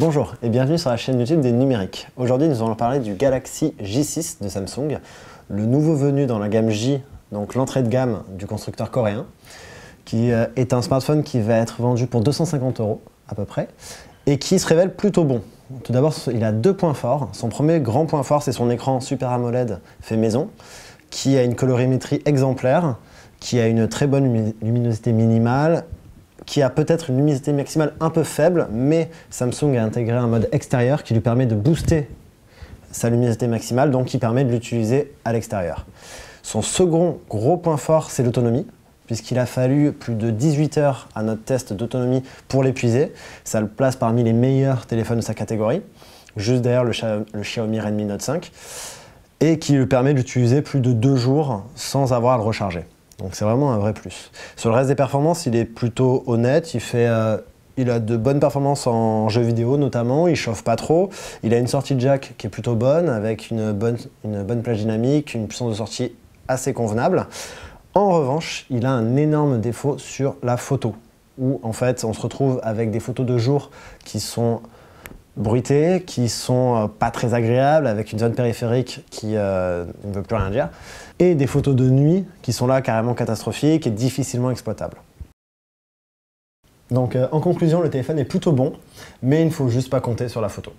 Bonjour et bienvenue sur la chaîne YouTube des numériques. Aujourd'hui nous allons parler du Galaxy J6 de Samsung, le nouveau venu dans la gamme J, donc l'entrée de gamme du constructeur coréen, qui euh, est un smartphone qui va être vendu pour 250 euros à peu près et qui se révèle plutôt bon. Tout d'abord il a deux points forts. Son premier grand point fort c'est son écran Super AMOLED fait maison qui a une colorimétrie exemplaire, qui a une très bonne luminosité minimale, qui a peut-être une luminosité maximale un peu faible, mais Samsung a intégré un mode extérieur qui lui permet de booster sa luminosité maximale, donc qui permet de l'utiliser à l'extérieur. Son second gros point fort, c'est l'autonomie puisqu'il a fallu plus de 18 heures à notre test d'autonomie pour l'épuiser. Ça le place parmi les meilleurs téléphones de sa catégorie, juste derrière le, Xiaomi Redmi Note 5, et qui lui permet d'utiliser plus de deux jours sans avoir à le recharger. Donc c'est vraiment un vrai plus. Sur le reste des performances, il est plutôt honnête. Il fait euh, il a de bonnes performances en jeux vidéo notamment, il chauffe pas trop. Il a une sortie de jack qui est plutôt bonne, avec une bonne, une bonne plage dynamique, une puissance de sortie assez convenable. En revanche, il a un énorme défaut sur la photo, où en fait on se retrouve avec des photos de jour qui sont bruitées, qui sont euh, pas très agréables, avec une zone périphérique qui euh, ne veut plus rien dire, et des photos de nuit qui sont là carrément catastrophiques et difficilement exploitables. Donc euh, en conclusion, le téléphone est plutôt bon, mais il ne faut juste pas compter sur la photo.